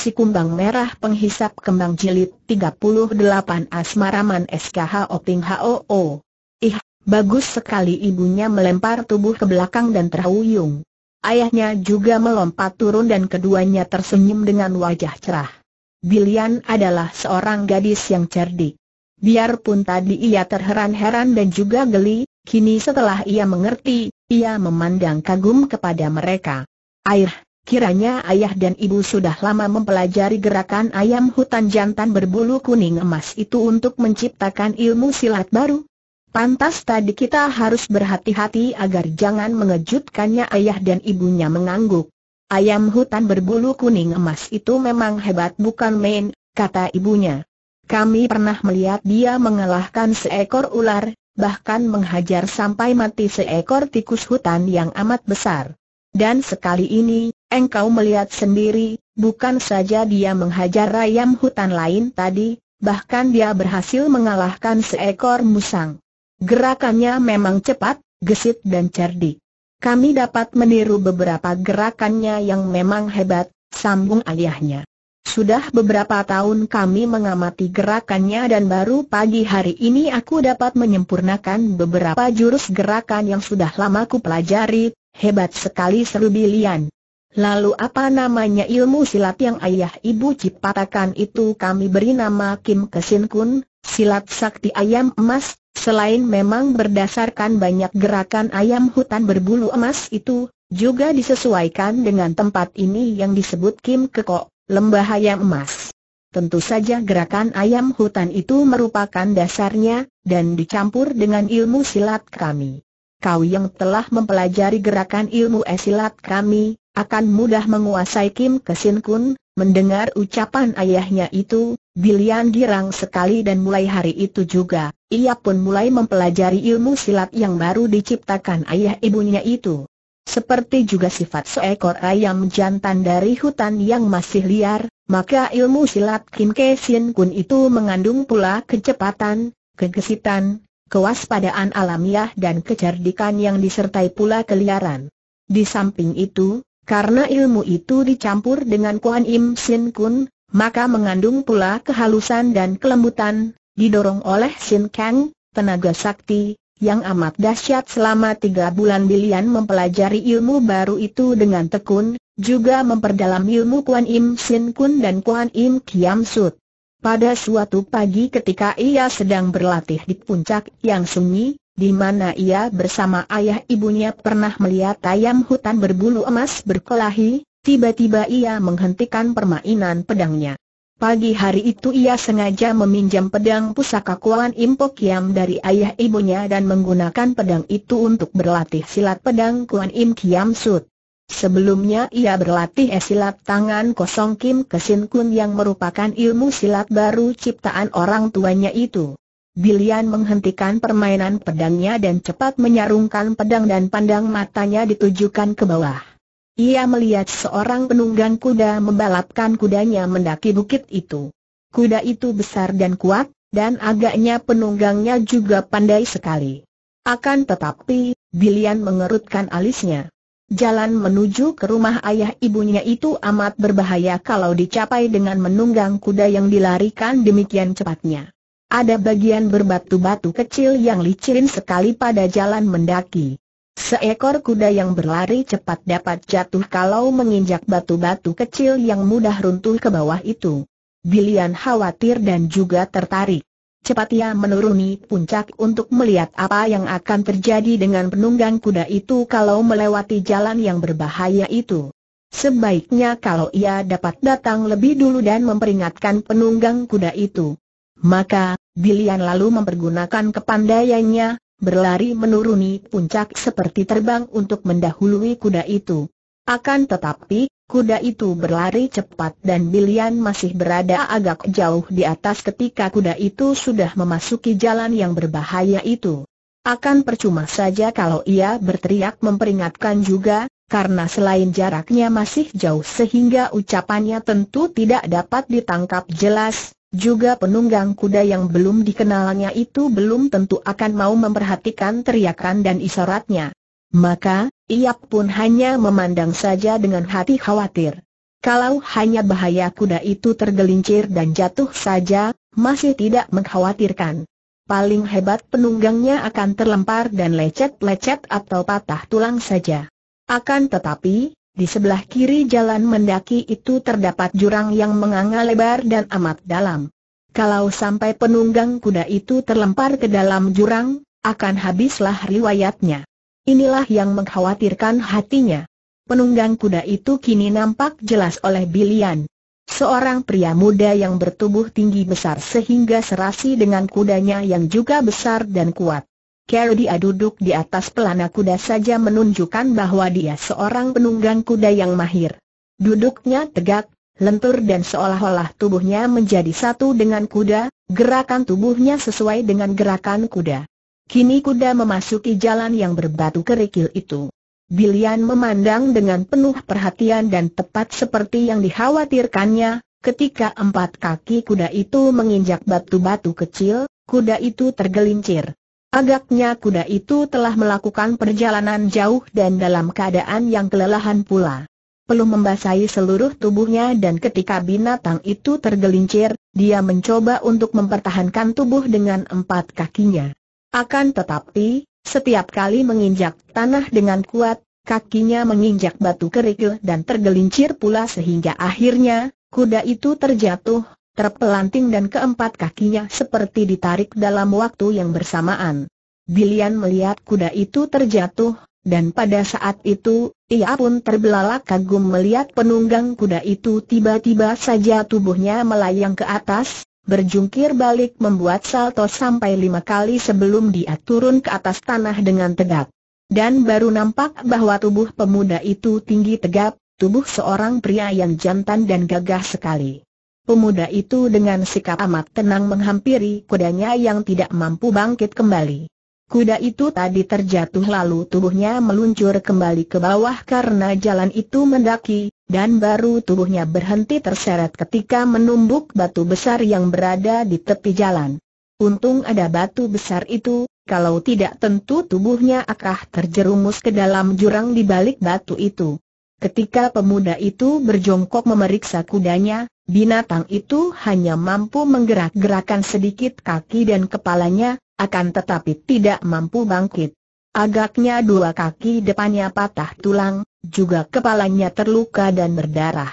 Si Kumbang Merah Penghisap Kembang Jilid 38 Asmaraman SKH Oping HOO. Ih, bagus sekali ibunya melempar tubuh ke belakang dan terhuyung. Ayahnya juga melompat turun dan keduanya tersenyum dengan wajah cerah. Bilian adalah seorang gadis yang cerdik. Biarpun tadi ia terheran-heran dan juga geli, kini setelah ia mengerti, ia memandang kagum kepada mereka. Air, Kiranya ayah dan ibu sudah lama mempelajari gerakan ayam hutan jantan berbulu kuning emas itu untuk menciptakan ilmu silat baru. Pantas tadi kita harus berhati-hati agar jangan mengejutkannya ayah dan ibunya mengangguk. Ayam hutan berbulu kuning emas itu memang hebat bukan main, kata ibunya. Kami pernah melihat dia mengalahkan seekor ular, bahkan menghajar sampai mati seekor tikus hutan yang amat besar. Dan sekali ini, Engkau melihat sendiri, bukan saja dia menghajar rayam hutan lain tadi, bahkan dia berhasil mengalahkan seekor musang. Gerakannya memang cepat, gesit dan cerdik. Kami dapat meniru beberapa gerakannya yang memang hebat, sambung ayahnya. Sudah beberapa tahun kami mengamati gerakannya dan baru pagi hari ini aku dapat menyempurnakan beberapa jurus gerakan yang sudah lama ku pelajari, hebat sekali seru Bilian. Lalu apa namanya ilmu silat yang ayah ibu ciptakan itu kami beri nama Kim Kesin Kun, silat sakti ayam emas, selain memang berdasarkan banyak gerakan ayam hutan berbulu emas itu, juga disesuaikan dengan tempat ini yang disebut Kim Kekok, lembah ayam emas. Tentu saja gerakan ayam hutan itu merupakan dasarnya, dan dicampur dengan ilmu silat kami. Kau yang telah mempelajari gerakan ilmu esilat kami, akan mudah menguasai Kim Kesin Kun, mendengar ucapan ayahnya itu, Bilian girang sekali dan mulai hari itu juga, ia pun mulai mempelajari ilmu silat yang baru diciptakan ayah ibunya itu. Seperti juga sifat seekor ayam jantan dari hutan yang masih liar, maka ilmu silat Kim Kesin Kun itu mengandung pula kecepatan, kegesitan, kewaspadaan alamiah dan kecerdikan yang disertai pula keliaran. Di samping itu, karena ilmu itu dicampur dengan Kuan Im Sin Kun, maka mengandung pula kehalusan dan kelembutan, didorong oleh Sin Kang, tenaga sakti, yang amat dahsyat selama tiga bulan Bilian mempelajari ilmu baru itu dengan tekun, juga memperdalam ilmu Kuan Im Sin Kun dan Kuan Im Kiam Sut. Pada suatu pagi ketika ia sedang berlatih di puncak yang sunyi, di mana ia bersama ayah ibunya pernah melihat ayam hutan berbulu emas berkelahi, tiba-tiba ia menghentikan permainan pedangnya. Pagi hari itu ia sengaja meminjam pedang pusaka Kuan Impok Kiam dari ayah ibunya dan menggunakan pedang itu untuk berlatih silat pedang Kuan Im Kiam Sut. Sebelumnya ia berlatih silat tangan kosong Kim Kesin Kun yang merupakan ilmu silat baru ciptaan orang tuanya itu. Bilian menghentikan permainan pedangnya dan cepat menyarungkan pedang dan pandang matanya ditujukan ke bawah. Ia melihat seorang penunggang kuda membalapkan kudanya mendaki bukit itu. Kuda itu besar dan kuat, dan agaknya penunggangnya juga pandai sekali. Akan tetapi, Bilian mengerutkan alisnya. Jalan menuju ke rumah ayah ibunya itu amat berbahaya kalau dicapai dengan menunggang kuda yang dilarikan demikian cepatnya. Ada bagian berbatu-batu kecil yang licin sekali pada jalan mendaki. Seekor kuda yang berlari cepat dapat jatuh kalau menginjak batu-batu kecil yang mudah runtuh ke bawah itu. Bilian khawatir dan juga tertarik. Cepat ia menuruni puncak untuk melihat apa yang akan terjadi dengan penunggang kuda itu kalau melewati jalan yang berbahaya itu. Sebaiknya kalau ia dapat datang lebih dulu dan memperingatkan penunggang kuda itu. Maka, Bilian lalu mempergunakan kepandaiannya, berlari menuruni puncak seperti terbang untuk mendahului kuda itu. Akan tetapi, kuda itu berlari cepat dan Bilian masih berada agak jauh di atas ketika kuda itu sudah memasuki jalan yang berbahaya itu. Akan percuma saja kalau ia berteriak memperingatkan juga, karena selain jaraknya masih jauh sehingga ucapannya tentu tidak dapat ditangkap jelas, juga penunggang kuda yang belum dikenalnya itu belum tentu akan mau memperhatikan teriakan dan isyaratnya. Maka, ia pun hanya memandang saja dengan hati khawatir. Kalau hanya bahaya kuda itu tergelincir dan jatuh saja, masih tidak mengkhawatirkan. Paling hebat penunggangnya akan terlempar dan lecet-lecet atau patah tulang saja. Akan tetapi, di sebelah kiri jalan mendaki itu terdapat jurang yang menganga lebar dan amat dalam. Kalau sampai penunggang kuda itu terlempar ke dalam jurang, akan habislah riwayatnya. Inilah yang mengkhawatirkan hatinya. Penunggang kuda itu kini nampak jelas oleh Bilian. Seorang pria muda yang bertubuh tinggi besar sehingga serasi dengan kudanya yang juga besar dan kuat. Kalau dia duduk di atas pelana kuda saja menunjukkan bahwa dia seorang penunggang kuda yang mahir. Duduknya tegak, lentur dan seolah-olah tubuhnya menjadi satu dengan kuda, gerakan tubuhnya sesuai dengan gerakan kuda. Kini kuda memasuki jalan yang berbatu kerikil itu. Bilian memandang dengan penuh perhatian dan tepat seperti yang dikhawatirkannya, ketika empat kaki kuda itu menginjak batu-batu kecil, kuda itu tergelincir. Agaknya kuda itu telah melakukan perjalanan jauh dan dalam keadaan yang kelelahan pula. Peluh membasahi seluruh tubuhnya dan ketika binatang itu tergelincir, dia mencoba untuk mempertahankan tubuh dengan empat kakinya. Akan tetapi, setiap kali menginjak tanah dengan kuat, kakinya menginjak batu kerikil dan tergelincir pula sehingga akhirnya, kuda itu terjatuh, terpelanting dan keempat kakinya seperti ditarik dalam waktu yang bersamaan. Bilian melihat kuda itu terjatuh, dan pada saat itu, ia pun terbelalak kagum melihat penunggang kuda itu tiba-tiba saja tubuhnya melayang ke atas, berjungkir balik membuat salto sampai lima kali sebelum dia turun ke atas tanah dengan tegak. Dan baru nampak bahwa tubuh pemuda itu tinggi tegap, tubuh seorang pria yang jantan dan gagah sekali pemuda itu dengan sikap amat tenang menghampiri kudanya yang tidak mampu bangkit kembali. Kuda itu tadi terjatuh lalu tubuhnya meluncur kembali ke bawah karena jalan itu mendaki, dan baru tubuhnya berhenti terseret ketika menumbuk batu besar yang berada di tepi jalan. Untung ada batu besar itu, kalau tidak tentu tubuhnya akah terjerumus ke dalam jurang di balik batu itu. Ketika pemuda itu berjongkok memeriksa kudanya, binatang itu hanya mampu menggerak-gerakan sedikit kaki dan kepalanya, akan tetapi tidak mampu bangkit. Agaknya dua kaki depannya patah tulang, juga kepalanya terluka dan berdarah.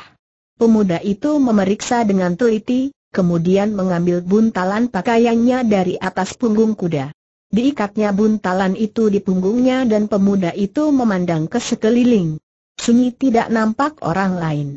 Pemuda itu memeriksa dengan teliti, kemudian mengambil buntalan pakaiannya dari atas punggung kuda. Diikatnya buntalan itu di punggungnya dan pemuda itu memandang ke sekeliling sunyi tidak nampak orang lain.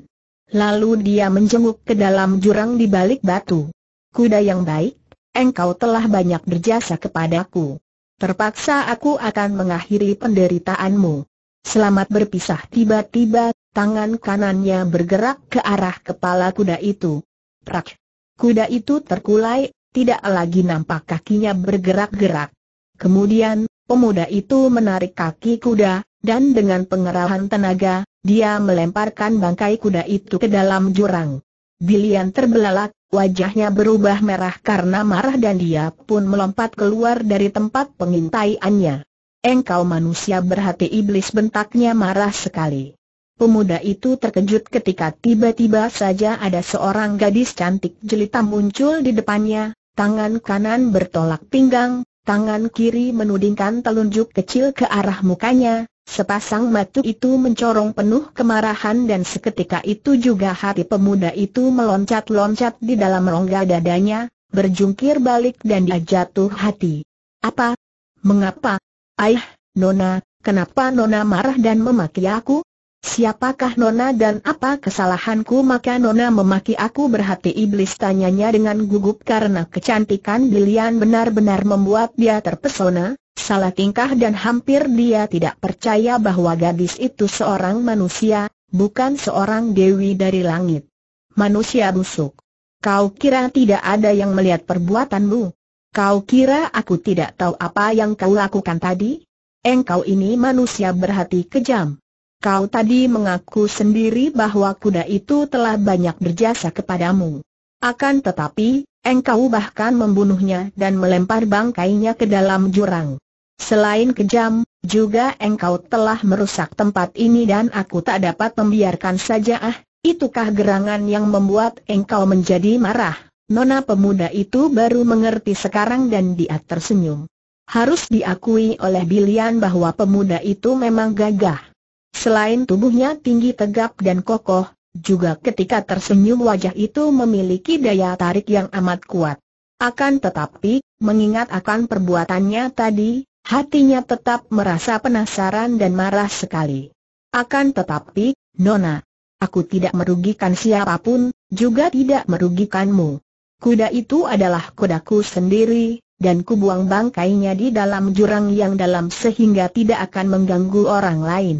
Lalu dia menjenguk ke dalam jurang di balik batu. Kuda yang baik, engkau telah banyak berjasa kepadaku. Terpaksa aku akan mengakhiri penderitaanmu. Selamat berpisah tiba-tiba, tangan kanannya bergerak ke arah kepala kuda itu. Prak! Kuda itu terkulai, tidak lagi nampak kakinya bergerak-gerak. Kemudian, pemuda itu menarik kaki kuda, dan dengan pengerahan tenaga, dia melemparkan bangkai kuda itu ke dalam jurang. Bilian terbelalak, wajahnya berubah merah karena marah dan dia pun melompat keluar dari tempat pengintaiannya. Engkau manusia berhati iblis bentaknya marah sekali. Pemuda itu terkejut ketika tiba-tiba saja ada seorang gadis cantik jelita muncul di depannya, tangan kanan bertolak pinggang, tangan kiri menudingkan telunjuk kecil ke arah mukanya, Sepasang mata itu mencorong penuh kemarahan dan seketika itu juga hati pemuda itu meloncat-loncat di dalam rongga dadanya, berjungkir balik dan dia jatuh hati. Apa? Mengapa? Aih, Nona, kenapa Nona marah dan memaki aku? Siapakah Nona dan apa kesalahanku maka Nona memaki aku berhati iblis tanyanya dengan gugup karena kecantikan Lilian benar-benar membuat dia terpesona, salah tingkah dan hampir dia tidak percaya bahwa gadis itu seorang manusia, bukan seorang dewi dari langit. Manusia busuk. Kau kira tidak ada yang melihat perbuatanmu? Kau kira aku tidak tahu apa yang kau lakukan tadi? Engkau ini manusia berhati kejam. Kau tadi mengaku sendiri bahwa kuda itu telah banyak berjasa kepadamu. Akan tetapi, engkau bahkan membunuhnya dan melempar bangkainya ke dalam jurang. Selain kejam, juga engkau telah merusak tempat ini dan aku tak dapat membiarkan saja ah, itukah gerangan yang membuat engkau menjadi marah. Nona pemuda itu baru mengerti sekarang dan dia tersenyum. Harus diakui oleh Bilian bahwa pemuda itu memang gagah. Selain tubuhnya tinggi tegap dan kokoh, juga ketika tersenyum wajah itu memiliki daya tarik yang amat kuat. Akan tetapi, mengingat akan perbuatannya tadi, hatinya tetap merasa penasaran dan marah sekali. Akan tetapi, Nona, aku tidak merugikan siapapun, juga tidak merugikanmu. Kuda itu adalah kudaku sendiri, dan kubuang bangkainya di dalam jurang yang dalam sehingga tidak akan mengganggu orang lain.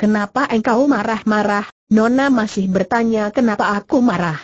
Kenapa engkau marah-marah? Nona masih bertanya kenapa aku marah.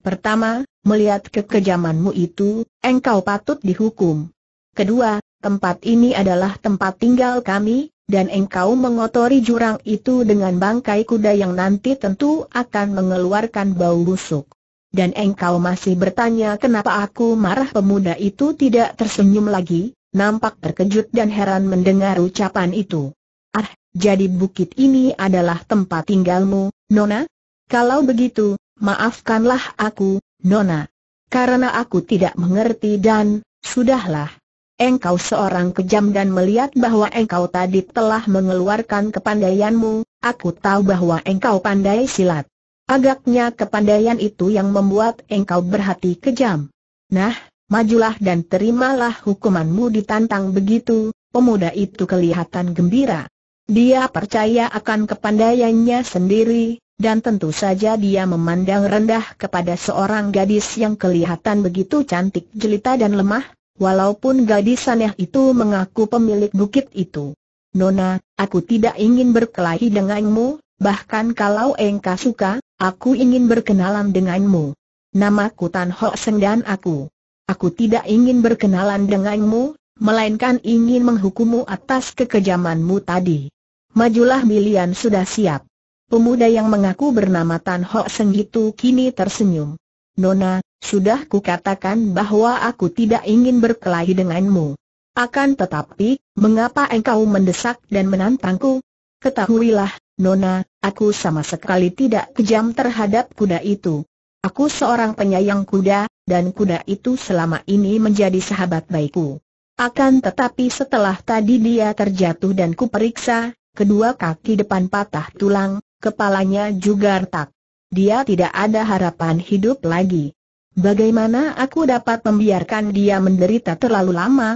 Pertama, melihat kekejamanmu itu, engkau patut dihukum. Kedua, tempat ini adalah tempat tinggal kami, dan engkau mengotori jurang itu dengan bangkai kuda yang nanti tentu akan mengeluarkan bau busuk. Dan engkau masih bertanya kenapa aku marah pemuda itu tidak tersenyum lagi, nampak terkejut dan heran mendengar ucapan itu. Ah, jadi bukit ini adalah tempat tinggalmu, Nona? Kalau begitu, maafkanlah aku, Nona. Karena aku tidak mengerti dan, sudahlah. Engkau seorang kejam dan melihat bahwa engkau tadi telah mengeluarkan kepandaianmu, aku tahu bahwa engkau pandai silat. Agaknya kepandaian itu yang membuat engkau berhati kejam. Nah, majulah dan terimalah hukumanmu ditantang begitu, pemuda itu kelihatan gembira. Dia percaya akan kepandaiannya sendiri, dan tentu saja dia memandang rendah kepada seorang gadis yang kelihatan begitu cantik jelita dan lemah, walaupun gadis aneh itu mengaku pemilik bukit itu. Nona, aku tidak ingin berkelahi denganmu, bahkan kalau engkau suka, aku ingin berkenalan denganmu. Namaku Tan Ho Seng dan aku. Aku tidak ingin berkenalan denganmu, melainkan ingin menghukummu atas kekejamanmu tadi. Majulah Bilian sudah siap. Pemuda yang mengaku bernama Tan Ho Seng itu kini tersenyum. Nona, sudah kukatakan bahwa aku tidak ingin berkelahi denganmu. Akan tetapi, mengapa engkau mendesak dan menantangku? Ketahuilah, Nona, aku sama sekali tidak kejam terhadap kuda itu. Aku seorang penyayang kuda, dan kuda itu selama ini menjadi sahabat baikku. Akan tetapi setelah tadi dia terjatuh dan kuperiksa, kedua kaki depan patah tulang, kepalanya juga retak. Dia tidak ada harapan hidup lagi. Bagaimana aku dapat membiarkan dia menderita terlalu lama?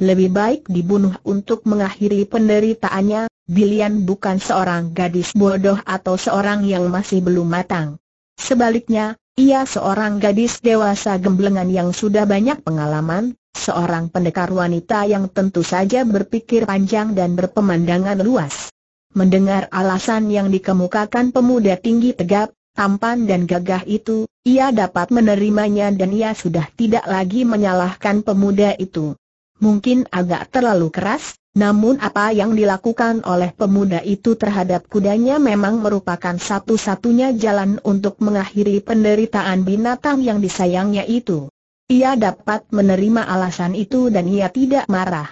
Lebih baik dibunuh untuk mengakhiri penderitaannya, Bilian bukan seorang gadis bodoh atau seorang yang masih belum matang. Sebaliknya, ia seorang gadis dewasa gemblengan yang sudah banyak pengalaman, seorang pendekar wanita yang tentu saja berpikir panjang dan berpemandangan luas. Mendengar alasan yang dikemukakan pemuda tinggi tegap, tampan dan gagah itu, ia dapat menerimanya dan ia sudah tidak lagi menyalahkan pemuda itu. Mungkin agak terlalu keras, namun apa yang dilakukan oleh pemuda itu terhadap kudanya memang merupakan satu-satunya jalan untuk mengakhiri penderitaan binatang yang disayangnya itu. Ia dapat menerima alasan itu dan ia tidak marah.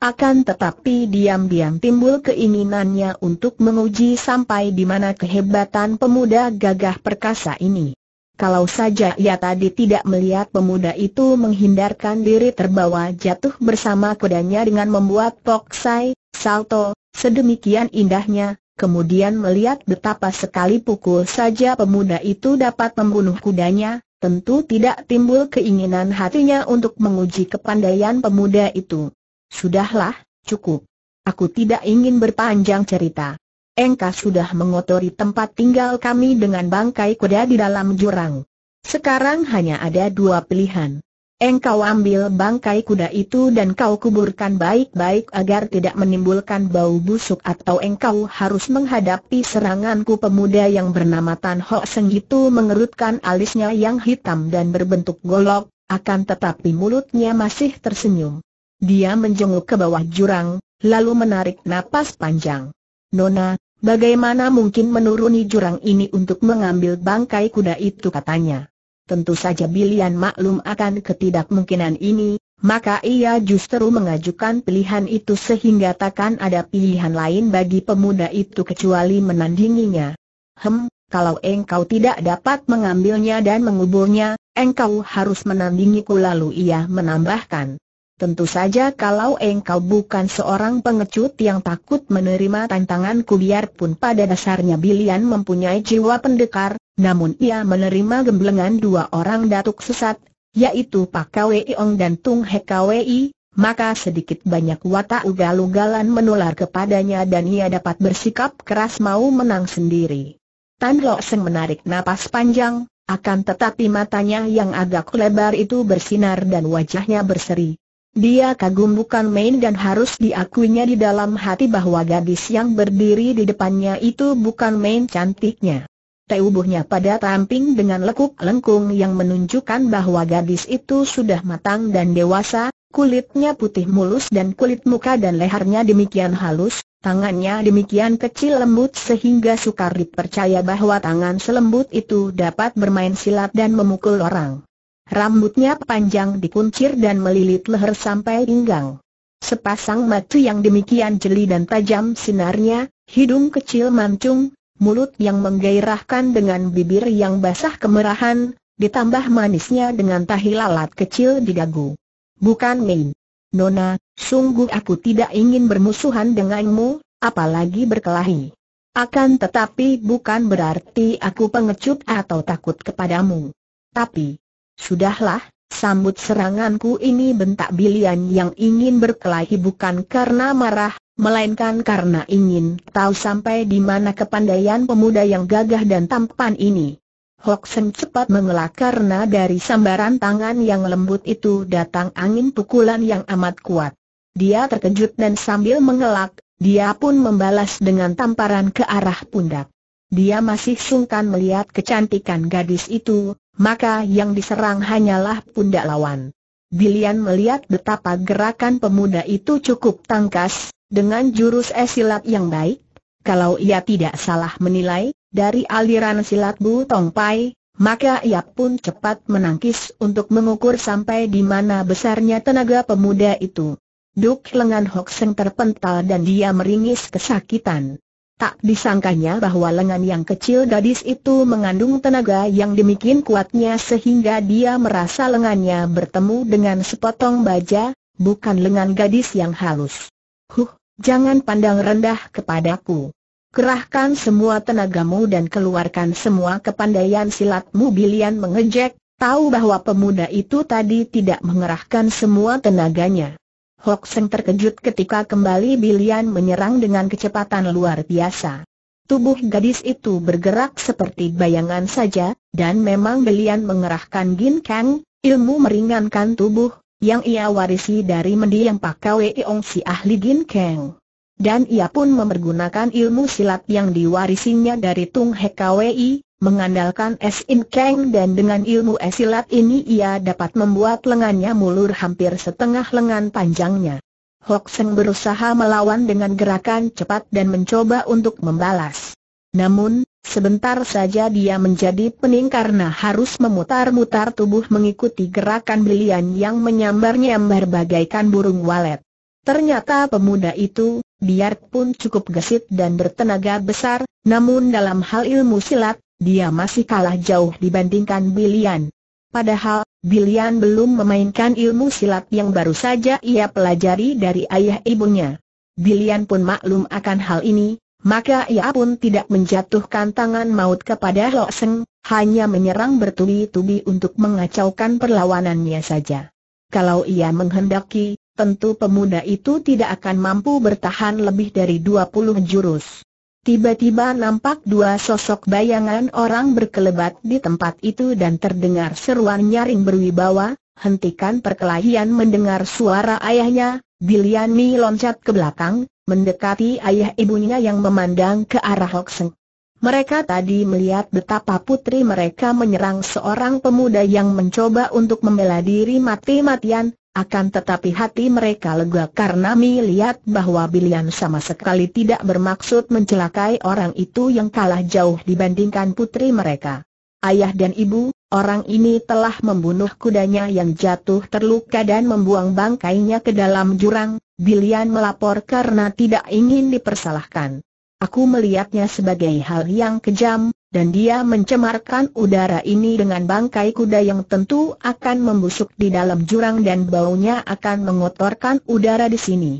Akan tetapi diam-diam timbul keinginannya untuk menguji sampai di mana kehebatan pemuda gagah perkasa ini. Kalau saja ia tadi tidak melihat pemuda itu menghindarkan diri terbawa jatuh bersama kudanya dengan membuat poksai, salto, sedemikian indahnya, kemudian melihat betapa sekali pukul saja pemuda itu dapat membunuh kudanya, tentu tidak timbul keinginan hatinya untuk menguji kepandaian pemuda itu. Sudahlah, cukup. Aku tidak ingin berpanjang cerita engkau sudah mengotori tempat tinggal kami dengan bangkai kuda di dalam jurang. Sekarang hanya ada dua pilihan. Engkau ambil bangkai kuda itu dan kau kuburkan baik-baik agar tidak menimbulkan bau busuk atau engkau harus menghadapi seranganku pemuda yang bernama Tan Ho Seng itu mengerutkan alisnya yang hitam dan berbentuk golok, akan tetapi mulutnya masih tersenyum. Dia menjenguk ke bawah jurang, lalu menarik napas panjang. Nona, Bagaimana mungkin menuruni jurang ini untuk mengambil bangkai kuda itu katanya. Tentu saja Bilian maklum akan ketidakmungkinan ini, maka ia justru mengajukan pilihan itu sehingga takkan ada pilihan lain bagi pemuda itu kecuali menandinginya. Hem, kalau engkau tidak dapat mengambilnya dan menguburnya, engkau harus menandingiku lalu ia menambahkan. Tentu saja kalau engkau bukan seorang pengecut yang takut menerima tantanganku biarpun pada dasarnya Bilian mempunyai jiwa pendekar, namun ia menerima gemblengan dua orang datuk sesat, yaitu Pak Kwei Ong dan Tung He Kwei, maka sedikit banyak watak ugal-ugalan menular kepadanya dan ia dapat bersikap keras mau menang sendiri. Tan Lo Seng menarik napas panjang, akan tetapi matanya yang agak lebar itu bersinar dan wajahnya berseri. Dia kagum bukan main dan harus diakuinya di dalam hati bahwa gadis yang berdiri di depannya itu bukan main cantiknya. Tubuhnya pada tamping dengan lekuk lengkung yang menunjukkan bahwa gadis itu sudah matang dan dewasa, kulitnya putih mulus dan kulit muka dan lehernya demikian halus, tangannya demikian kecil lembut sehingga sukar dipercaya bahwa tangan selembut itu dapat bermain silat dan memukul orang. Rambutnya panjang dikuncir dan melilit leher sampai pinggang. Sepasang mata yang demikian jeli dan tajam sinarnya, hidung kecil mancung, mulut yang menggairahkan dengan bibir yang basah kemerahan, ditambah manisnya dengan tahi lalat kecil di dagu. Bukan main. Nona, sungguh aku tidak ingin bermusuhan denganmu, apalagi berkelahi. Akan tetapi bukan berarti aku pengecut atau takut kepadamu. Tapi, Sudahlah, sambut seranganku ini bentak bilian yang ingin berkelahi bukan karena marah, melainkan karena ingin tahu sampai di mana kepandaian pemuda yang gagah dan tampan ini. Hoksen cepat mengelak karena dari sambaran tangan yang lembut itu datang angin pukulan yang amat kuat. Dia terkejut dan sambil mengelak, dia pun membalas dengan tamparan ke arah pundak dia masih sungkan melihat kecantikan gadis itu, maka yang diserang hanyalah pundak lawan. Bilian melihat betapa gerakan pemuda itu cukup tangkas, dengan jurus esilat yang baik, kalau ia tidak salah menilai, dari aliran silat Bu Tong Pai, maka ia pun cepat menangkis untuk mengukur sampai di mana besarnya tenaga pemuda itu. Duk lengan Hok Seng terpental dan dia meringis kesakitan. Tak disangkanya bahwa lengan yang kecil gadis itu mengandung tenaga yang demikian kuatnya sehingga dia merasa lengannya bertemu dengan sepotong baja, bukan lengan gadis yang halus. Huh, jangan pandang rendah kepadaku. Kerahkan semua tenagamu dan keluarkan semua kepandaian silatmu Bilian mengejek, tahu bahwa pemuda itu tadi tidak mengerahkan semua tenaganya. Hok Seng terkejut ketika kembali Bilian menyerang dengan kecepatan luar biasa. Tubuh gadis itu bergerak seperti bayangan saja, dan memang Bilian mengerahkan Gin Kang, ilmu meringankan tubuh, yang ia warisi dari mendiang Pak Wei Ong si ahli Gin Kang. Dan ia pun mempergunakan ilmu silat yang diwarisinya dari Tung Hek Wei, Mengandalkan es in Kang dan dengan ilmu silat ini ia dapat membuat lengannya mulur hampir setengah lengan panjangnya. Hok Seng berusaha melawan dengan gerakan cepat dan mencoba untuk membalas. Namun, sebentar saja dia menjadi pening karena harus memutar-mutar tubuh mengikuti gerakan belian yang menyambar-nyambar bagaikan burung walet. Ternyata pemuda itu, biarpun cukup gesit dan bertenaga besar, namun dalam hal ilmu silat, dia masih kalah jauh dibandingkan Bilian. Padahal, Bilian belum memainkan ilmu silat yang baru saja ia pelajari dari ayah ibunya. Bilian pun maklum akan hal ini, maka ia pun tidak menjatuhkan tangan maut kepada Lo Seng, hanya menyerang bertubi-tubi untuk mengacaukan perlawanannya saja. Kalau ia menghendaki, tentu pemuda itu tidak akan mampu bertahan lebih dari 20 jurus. Tiba-tiba nampak dua sosok bayangan orang berkelebat di tempat itu dan terdengar seruan nyaring berwibawa, hentikan perkelahian mendengar suara ayahnya, Biliani Mi loncat ke belakang, mendekati ayah ibunya yang memandang ke arah Hokseng. Mereka tadi melihat betapa putri mereka menyerang seorang pemuda yang mencoba untuk membela diri mati-matian, akan tetapi hati mereka lega karena melihat bahwa Bilian sama sekali tidak bermaksud mencelakai orang itu yang kalah jauh dibandingkan putri mereka. Ayah dan ibu, orang ini telah membunuh kudanya yang jatuh terluka dan membuang bangkainya ke dalam jurang, Bilian melapor karena tidak ingin dipersalahkan. Aku melihatnya sebagai hal yang kejam, dan dia mencemarkan udara ini dengan bangkai kuda yang tentu akan membusuk di dalam jurang dan baunya akan mengotorkan udara di sini.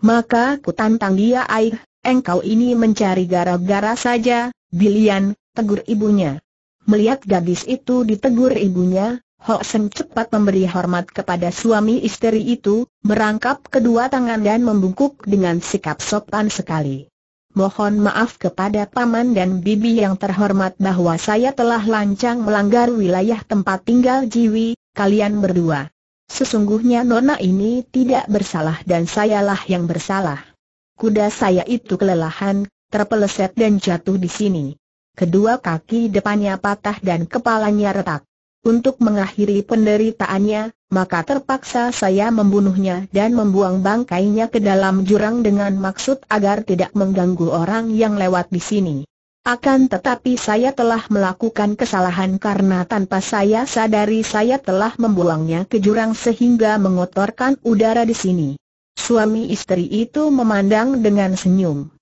Maka ku tantang dia air, engkau ini mencari gara-gara saja, Bilian, tegur ibunya. Melihat gadis itu ditegur ibunya, Ho Seng cepat memberi hormat kepada suami istri itu, merangkap kedua tangan dan membungkuk dengan sikap sopan sekali. Mohon maaf kepada Paman dan Bibi yang terhormat bahwa saya telah lancang melanggar wilayah tempat tinggal Jiwi, kalian berdua. Sesungguhnya Nona ini tidak bersalah dan sayalah yang bersalah. Kuda saya itu kelelahan, terpeleset dan jatuh di sini. Kedua kaki depannya patah dan kepalanya retak. Untuk mengakhiri penderitaannya, maka terpaksa saya membunuhnya dan membuang bangkainya ke dalam jurang dengan maksud agar tidak mengganggu orang yang lewat di sini. Akan tetapi saya telah melakukan kesalahan karena tanpa saya sadari saya telah membuangnya ke jurang sehingga mengotorkan udara di sini. Suami istri itu memandang dengan senyum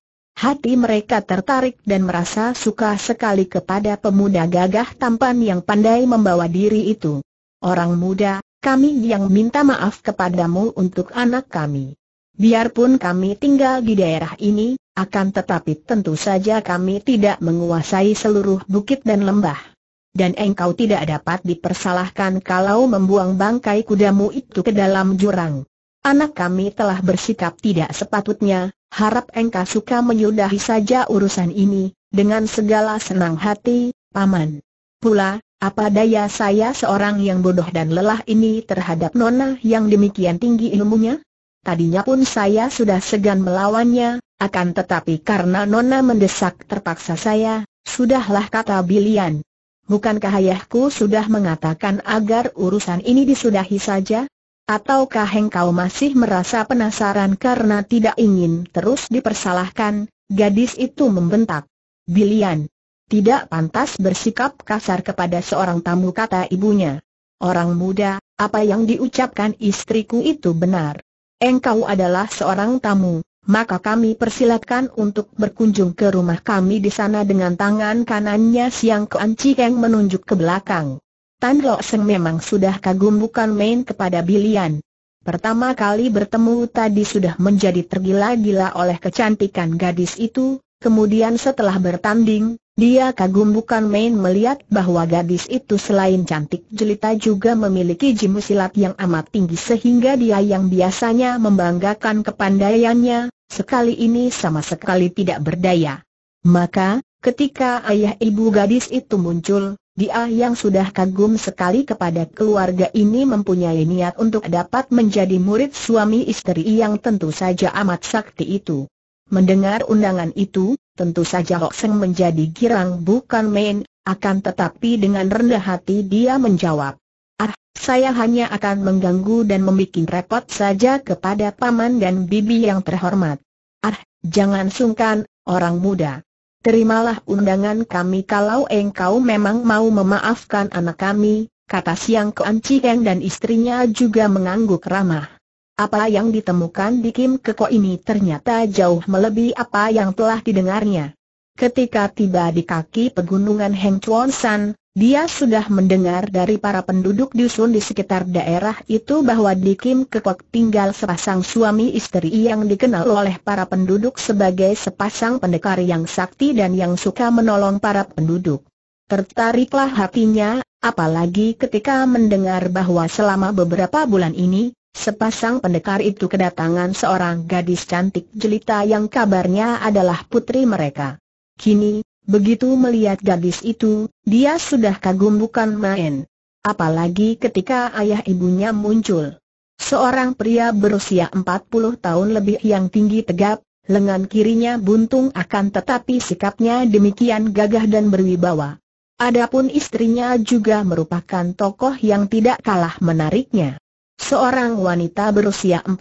hati mereka tertarik dan merasa suka sekali kepada pemuda gagah tampan yang pandai membawa diri itu. Orang muda, kami yang minta maaf kepadamu untuk anak kami. Biarpun kami tinggal di daerah ini, akan tetapi tentu saja kami tidak menguasai seluruh bukit dan lembah. Dan engkau tidak dapat dipersalahkan kalau membuang bangkai kudamu itu ke dalam jurang. Anak kami telah bersikap tidak sepatutnya, harap engkau suka menyudahi saja urusan ini, dengan segala senang hati, Paman. Pula, apa daya saya seorang yang bodoh dan lelah ini terhadap nona yang demikian tinggi ilmunya? Tadinya pun saya sudah segan melawannya, akan tetapi karena nona mendesak terpaksa saya, sudahlah kata Bilian. Bukankah ayahku sudah mengatakan agar urusan ini disudahi saja? ataukah engkau masih merasa penasaran karena tidak ingin terus dipersalahkan? Gadis itu membentak. Bilian, tidak pantas bersikap kasar kepada seorang tamu kata ibunya. Orang muda, apa yang diucapkan istriku itu benar. Engkau adalah seorang tamu, maka kami persilakan untuk berkunjung ke rumah kami di sana dengan tangan kanannya Siang Kuan yang menunjuk ke belakang. Tan Lo Seng memang sudah kagum bukan main kepada Bilian. Pertama kali bertemu tadi sudah menjadi tergila-gila oleh kecantikan gadis itu, kemudian setelah bertanding, dia kagum bukan main melihat bahwa gadis itu selain cantik jelita juga memiliki jimu silat yang amat tinggi sehingga dia yang biasanya membanggakan kepandaiannya, sekali ini sama sekali tidak berdaya. Maka, Ketika ayah ibu gadis itu muncul, dia yang sudah kagum sekali kepada keluarga ini mempunyai niat untuk dapat menjadi murid suami istri yang tentu saja amat sakti itu. Mendengar undangan itu, tentu saja Hok Seng menjadi girang bukan main, akan tetapi dengan rendah hati dia menjawab. Ah, saya hanya akan mengganggu dan membuat repot saja kepada paman dan bibi yang terhormat. Ah, jangan sungkan, orang muda. Terimalah undangan kami kalau engkau memang mau memaafkan anak kami, kata Siang Kuan Cikeng dan istrinya juga mengangguk ramah. Apa yang ditemukan di Kim Keko ini ternyata jauh melebihi apa yang telah didengarnya. Ketika tiba di kaki pegunungan Heng Chuan San, dia sudah mendengar dari para penduduk dusun di sekitar daerah itu bahwa di Kim Kekok tinggal sepasang suami istri yang dikenal oleh para penduduk sebagai sepasang pendekar yang sakti dan yang suka menolong para penduduk. Tertariklah hatinya, apalagi ketika mendengar bahwa selama beberapa bulan ini, sepasang pendekar itu kedatangan seorang gadis cantik jelita yang kabarnya adalah putri mereka. Kini, Begitu melihat gadis itu, dia sudah kagum bukan main. Apalagi ketika ayah ibunya muncul. Seorang pria berusia 40 tahun lebih yang tinggi tegap, lengan kirinya buntung akan tetapi sikapnya demikian gagah dan berwibawa. Adapun istrinya juga merupakan tokoh yang tidak kalah menariknya. Seorang wanita berusia 40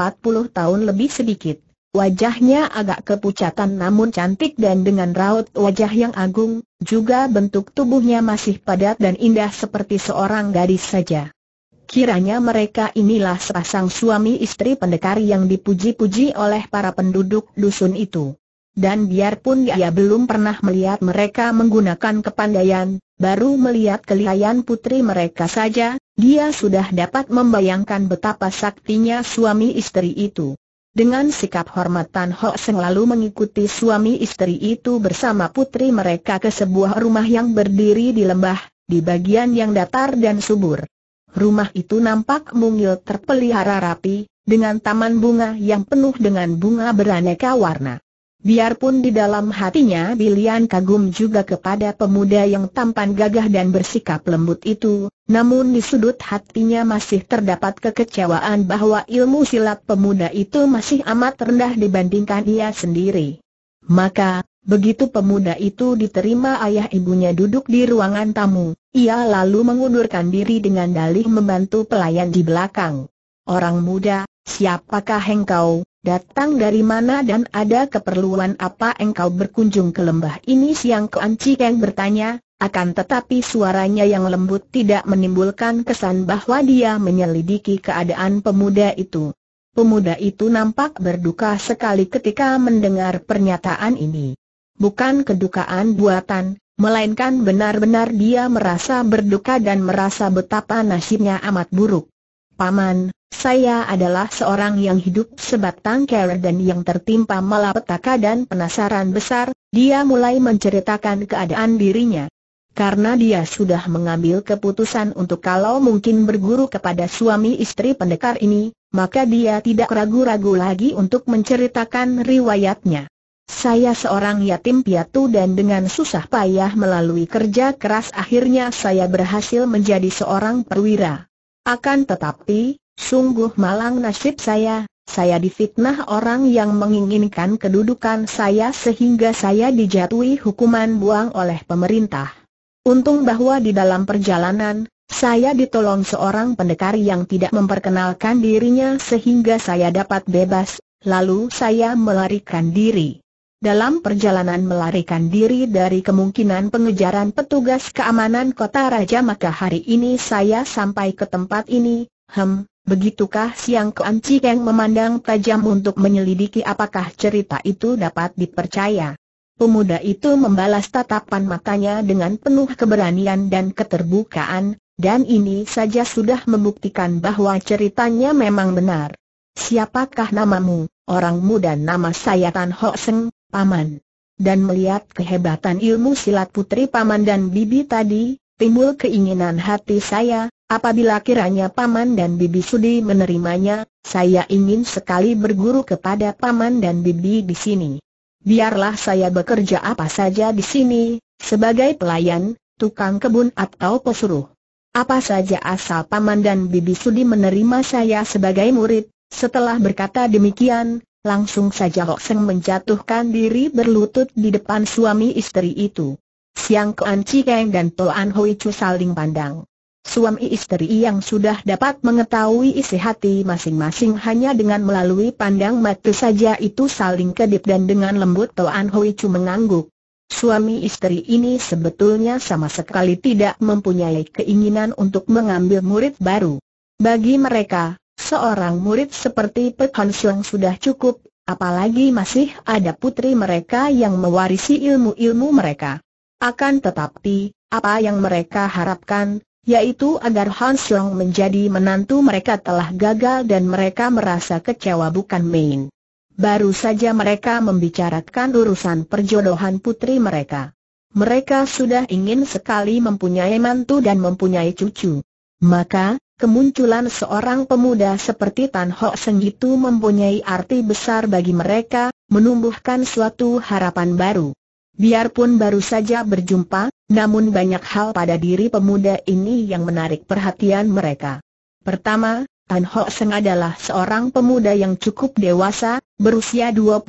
tahun lebih sedikit Wajahnya agak kepucatan namun cantik dan dengan raut wajah yang agung, juga bentuk tubuhnya masih padat dan indah seperti seorang gadis saja. Kiranya mereka inilah sepasang suami istri pendekar yang dipuji-puji oleh para penduduk dusun itu. Dan biarpun ia belum pernah melihat mereka menggunakan kepandaian, baru melihat kelihayan putri mereka saja, dia sudah dapat membayangkan betapa saktinya suami istri itu. Dengan sikap hormat Tan Ho Seng lalu mengikuti suami istri itu bersama putri mereka ke sebuah rumah yang berdiri di lembah, di bagian yang datar dan subur. Rumah itu nampak mungil terpelihara rapi, dengan taman bunga yang penuh dengan bunga beraneka warna. Biarpun di dalam hatinya Bilian kagum juga kepada pemuda yang tampan gagah dan bersikap lembut itu, namun di sudut hatinya masih terdapat kekecewaan bahwa ilmu silat pemuda itu masih amat rendah dibandingkan ia sendiri. Maka, begitu pemuda itu diterima ayah ibunya duduk di ruangan tamu, ia lalu mengundurkan diri dengan dalih membantu pelayan di belakang. Orang muda, siapakah engkau? Datang dari mana dan ada keperluan apa engkau berkunjung ke lembah ini siang Anci yang bertanya, akan tetapi suaranya yang lembut tidak menimbulkan kesan bahwa dia menyelidiki keadaan pemuda itu. Pemuda itu nampak berduka sekali ketika mendengar pernyataan ini. Bukan kedukaan buatan, melainkan benar-benar dia merasa berduka dan merasa betapa nasibnya amat buruk. Paman, saya adalah seorang yang hidup sebatang kara dan yang tertimpa malapetaka dan penasaran besar, dia mulai menceritakan keadaan dirinya. Karena dia sudah mengambil keputusan untuk kalau mungkin berguru kepada suami istri pendekar ini, maka dia tidak ragu-ragu lagi untuk menceritakan riwayatnya. Saya seorang yatim piatu dan dengan susah payah melalui kerja keras akhirnya saya berhasil menjadi seorang perwira. Akan tetapi, sungguh malang nasib saya, saya difitnah orang yang menginginkan kedudukan saya sehingga saya dijatuhi hukuman buang oleh pemerintah. Untung bahwa di dalam perjalanan, saya ditolong seorang pendekar yang tidak memperkenalkan dirinya sehingga saya dapat bebas, lalu saya melarikan diri. Dalam perjalanan melarikan diri dari kemungkinan pengejaran petugas keamanan kota Raja maka hari ini saya sampai ke tempat ini, hem, begitukah siang keanci yang memandang tajam untuk menyelidiki apakah cerita itu dapat dipercaya. Pemuda itu membalas tatapan matanya dengan penuh keberanian dan keterbukaan, dan ini saja sudah membuktikan bahwa ceritanya memang benar. Siapakah namamu, orang muda? nama saya Tan Ho Seng, Paman. Dan melihat kehebatan ilmu silat putri Paman dan Bibi tadi, timbul keinginan hati saya, apabila kiranya Paman dan Bibi sudi menerimanya, saya ingin sekali berguru kepada Paman dan Bibi di sini. Biarlah saya bekerja apa saja di sini, sebagai pelayan, tukang kebun atau pesuruh. Apa saja asal Paman dan Bibi Sudi menerima saya sebagai murid, setelah berkata demikian, Langsung saja Hok Seng menjatuhkan diri berlutut di depan suami istri itu. Siang Koan Cikeng dan Toan Hoi Chu saling pandang. Suami istri yang sudah dapat mengetahui isi hati masing-masing hanya dengan melalui pandang mata saja itu saling kedip dan dengan lembut Toan Hoi Chu mengangguk. Suami istri ini sebetulnya sama sekali tidak mempunyai keinginan untuk mengambil murid baru. Bagi mereka, seorang murid seperti Pek Han Siong sudah cukup, apalagi masih ada putri mereka yang mewarisi ilmu-ilmu mereka. Akan tetapi, apa yang mereka harapkan, yaitu agar Han Siong menjadi menantu mereka telah gagal dan mereka merasa kecewa bukan main. Baru saja mereka membicarakan urusan perjodohan putri mereka. Mereka sudah ingin sekali mempunyai mantu dan mempunyai cucu. Maka, Kemunculan seorang pemuda seperti Tan Ho Seng itu mempunyai arti besar bagi mereka, menumbuhkan suatu harapan baru. Biarpun baru saja berjumpa, namun banyak hal pada diri pemuda ini yang menarik perhatian mereka. Pertama, Tan Ho Seng adalah seorang pemuda yang cukup dewasa, berusia 25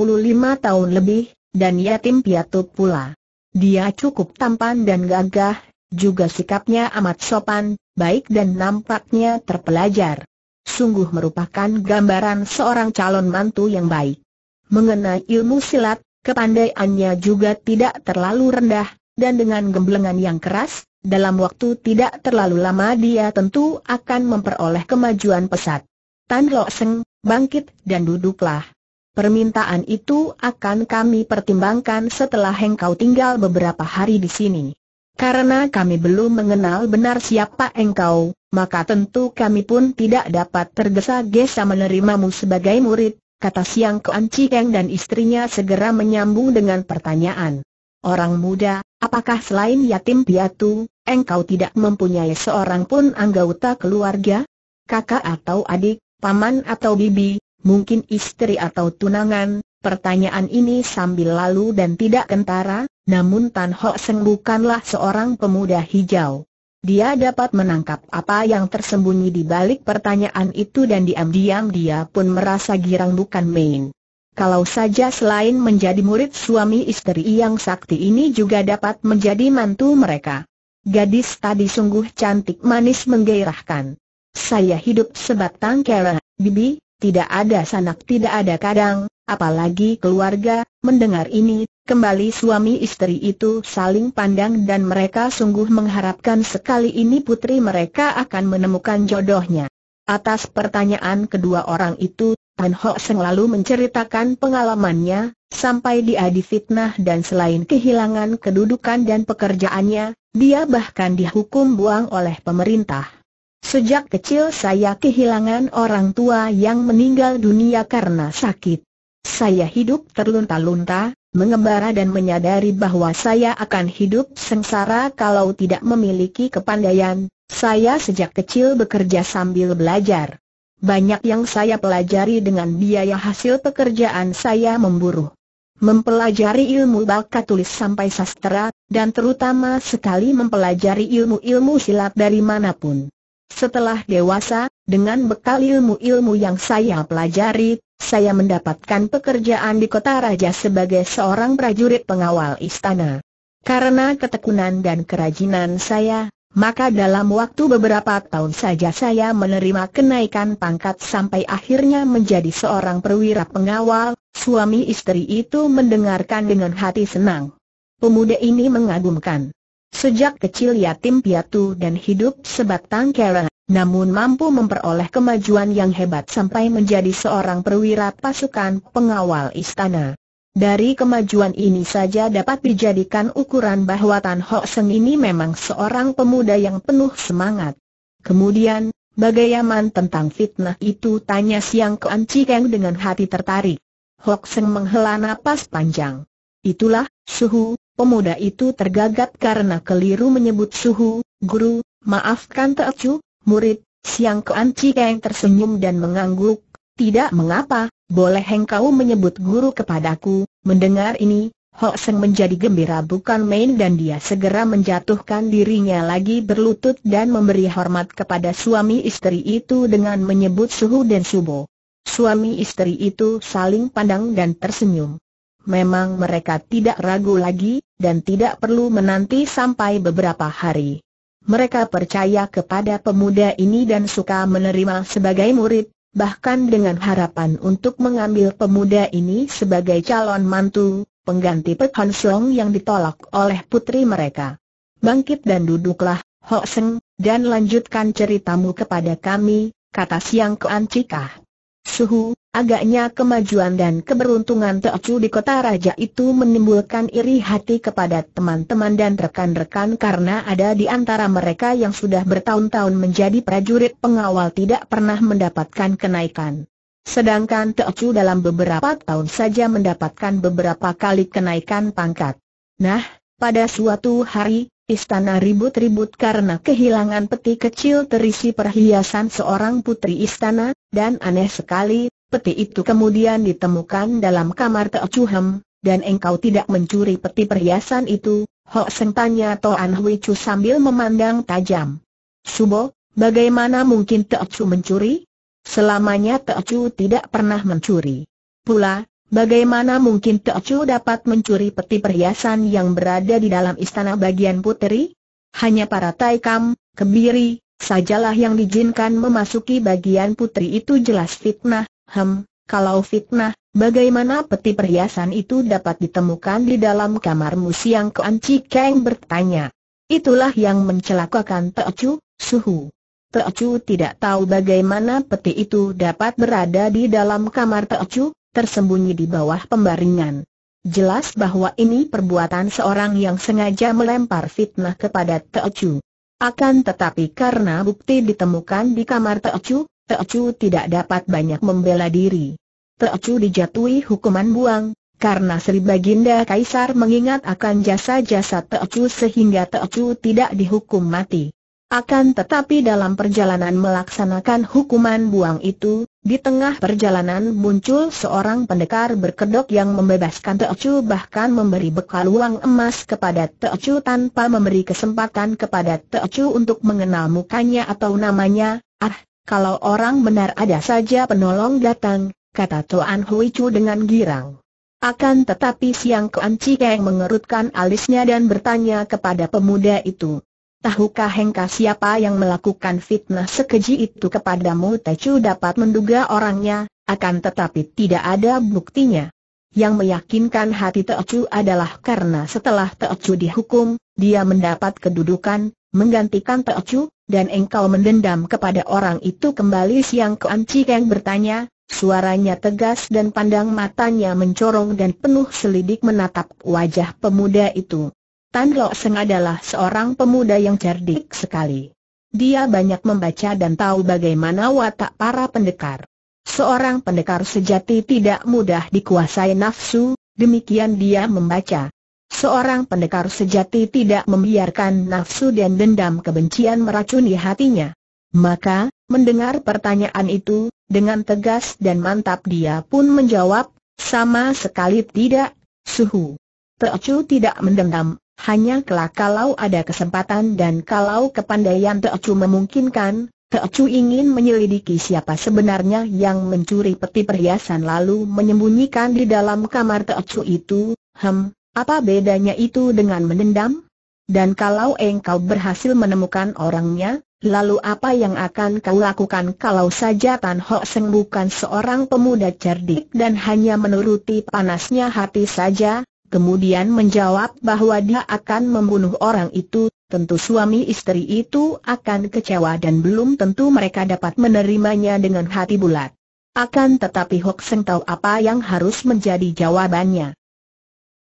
tahun lebih, dan yatim piatu pula. Dia cukup tampan dan gagah, juga sikapnya amat sopan, baik dan nampaknya terpelajar. Sungguh merupakan gambaran seorang calon mantu yang baik. Mengenai ilmu silat, kepandaiannya juga tidak terlalu rendah, dan dengan gemblengan yang keras, dalam waktu tidak terlalu lama dia tentu akan memperoleh kemajuan pesat. Tan Lok Seng, bangkit dan duduklah. Permintaan itu akan kami pertimbangkan setelah engkau tinggal beberapa hari di sini. Karena kami belum mengenal benar siapa engkau, maka tentu kami pun tidak dapat tergesa-gesa menerimamu sebagai murid, kata Siang Kuan Cikeng dan istrinya segera menyambung dengan pertanyaan. Orang muda, apakah selain yatim piatu, engkau tidak mempunyai seorang pun anggota keluarga? Kakak atau adik, paman atau bibi, mungkin istri atau tunangan, pertanyaan ini sambil lalu dan tidak kentara, namun Tan Ho Seng bukanlah seorang pemuda hijau. Dia dapat menangkap apa yang tersembunyi di balik pertanyaan itu dan diam-diam dia pun merasa girang bukan main. Kalau saja selain menjadi murid suami istri yang sakti ini juga dapat menjadi mantu mereka. Gadis tadi sungguh cantik manis menggairahkan. Saya hidup sebatang kera, bibi, tidak ada sanak tidak ada kadang, apalagi keluarga, mendengar ini, kembali suami istri itu saling pandang dan mereka sungguh mengharapkan sekali ini putri mereka akan menemukan jodohnya. Atas pertanyaan kedua orang itu, Tan Ho Seng lalu menceritakan pengalamannya, sampai dia difitnah dan selain kehilangan kedudukan dan pekerjaannya, dia bahkan dihukum buang oleh pemerintah. Sejak kecil saya kehilangan orang tua yang meninggal dunia karena sakit. Saya hidup terlunta-lunta, mengembara dan menyadari bahwa saya akan hidup sengsara kalau tidak memiliki kepandaian. Saya sejak kecil bekerja sambil belajar. Banyak yang saya pelajari dengan biaya hasil pekerjaan saya memburu. Mempelajari ilmu bakat tulis sampai sastra, dan terutama sekali mempelajari ilmu-ilmu silat dari manapun. Setelah dewasa, dengan bekal ilmu-ilmu yang saya pelajari, saya mendapatkan pekerjaan di kota raja sebagai seorang prajurit pengawal istana. Karena ketekunan dan kerajinan saya, maka dalam waktu beberapa tahun saja saya menerima kenaikan pangkat sampai akhirnya menjadi seorang perwira pengawal, suami istri itu mendengarkan dengan hati senang. Pemuda ini mengagumkan. Sejak kecil yatim piatu dan hidup sebatang kera, namun mampu memperoleh kemajuan yang hebat sampai menjadi seorang perwira pasukan pengawal istana. Dari kemajuan ini saja dapat dijadikan ukuran bahwa Tan Ho Seng ini memang seorang pemuda yang penuh semangat. Kemudian, bagaiman tentang fitnah itu tanya Siang Kuan Cikeng dengan hati tertarik. Hok Seng menghela napas panjang. Itulah, suhu, Pemuda itu tergagap karena keliru menyebut suhu, guru, maafkan teacu, murid, Siang Kuan yang tersenyum dan mengangguk, tidak mengapa, boleh engkau menyebut guru kepadaku, mendengar ini, Ho Seng menjadi gembira bukan main dan dia segera menjatuhkan dirinya lagi berlutut dan memberi hormat kepada suami istri itu dengan menyebut suhu dan subo. Suami istri itu saling pandang dan tersenyum. Memang mereka tidak ragu lagi, dan tidak perlu menanti sampai beberapa hari. Mereka percaya kepada pemuda ini dan suka menerima sebagai murid, bahkan dengan harapan untuk mengambil pemuda ini sebagai calon mantu, pengganti Pek Han Song yang ditolak oleh putri mereka. Bangkit dan duduklah, Ho Seng, dan lanjutkan ceritamu kepada kami, kata Siang Kuan Cikah. Suhu, agaknya kemajuan dan keberuntungan Teocu di kota raja itu menimbulkan iri hati kepada teman-teman dan rekan-rekan karena ada di antara mereka yang sudah bertahun-tahun menjadi prajurit pengawal tidak pernah mendapatkan kenaikan. Sedangkan Teocu dalam beberapa tahun saja mendapatkan beberapa kali kenaikan pangkat. Nah, pada suatu hari, Istana ribut-ribut karena kehilangan peti kecil terisi perhiasan seorang putri istana, dan aneh sekali, peti itu kemudian ditemukan dalam kamar Teochuhem, dan engkau tidak mencuri peti perhiasan itu, Ho Seng tanya Toan Hui Chu sambil memandang tajam. Subo, bagaimana mungkin Teochu mencuri? Selamanya Teochu tidak pernah mencuri. Pula, Bagaimana mungkin Teocu dapat mencuri peti perhiasan yang berada di dalam istana bagian putri? Hanya para Taikam, Kebiri, sajalah yang diizinkan memasuki bagian putri itu jelas fitnah, hem, kalau fitnah, bagaimana peti perhiasan itu dapat ditemukan di dalam kamarmu siang keanci Keng bertanya. Itulah yang mencelakakan Teocu, suhu. Teocu tidak tahu bagaimana peti itu dapat berada di dalam kamar Teocu, tersembunyi di bawah pembaringan. Jelas bahwa ini perbuatan seorang yang sengaja melempar fitnah kepada Teocu. Akan tetapi karena bukti ditemukan di kamar Teocu, Teocu tidak dapat banyak membela diri. Teocu dijatuhi hukuman buang, karena Sri Baginda Kaisar mengingat akan jasa-jasa Teocu sehingga Teocu tidak dihukum mati. Akan tetapi dalam perjalanan melaksanakan hukuman buang itu, di tengah perjalanan muncul seorang pendekar berkedok yang membebaskan Teochu bahkan memberi bekal uang emas kepada Teochu tanpa memberi kesempatan kepada Teochu untuk mengenal mukanya atau namanya. Ah, kalau orang benar ada saja penolong datang, kata Tuan Hui Chu dengan girang. Akan tetapi Siang Kuan Cikeng mengerutkan alisnya dan bertanya kepada pemuda itu, Tahukah Hengka siapa yang melakukan fitnah sekeji itu kepadamu Tecu dapat menduga orangnya, akan tetapi tidak ada buktinya. Yang meyakinkan hati Tecu adalah karena setelah Tecu dihukum, dia mendapat kedudukan, menggantikan Tecu, dan engkau mendendam kepada orang itu kembali siang Kuan yang bertanya, suaranya tegas dan pandang matanya mencorong dan penuh selidik menatap wajah pemuda itu. Tan Lo Seng adalah seorang pemuda yang cerdik sekali. Dia banyak membaca dan tahu bagaimana watak para pendekar. Seorang pendekar sejati tidak mudah dikuasai nafsu, demikian dia membaca. Seorang pendekar sejati tidak membiarkan nafsu dan dendam kebencian meracuni hatinya. Maka, mendengar pertanyaan itu, dengan tegas dan mantap dia pun menjawab, sama sekali tidak, suhu. Teocu tidak mendendam, hanya kelak kalau ada kesempatan dan kalau kepandaian Teocu memungkinkan, Teocu ingin menyelidiki siapa sebenarnya yang mencuri peti perhiasan lalu menyembunyikan di dalam kamar Teocu itu, hem, apa bedanya itu dengan mendendam? Dan kalau engkau berhasil menemukan orangnya, lalu apa yang akan kau lakukan kalau saja Tan Ho Seng bukan seorang pemuda cerdik dan hanya menuruti panasnya hati saja, kemudian menjawab bahwa dia akan membunuh orang itu, tentu suami istri itu akan kecewa dan belum tentu mereka dapat menerimanya dengan hati bulat. Akan tetapi Hok Seng tahu apa yang harus menjadi jawabannya.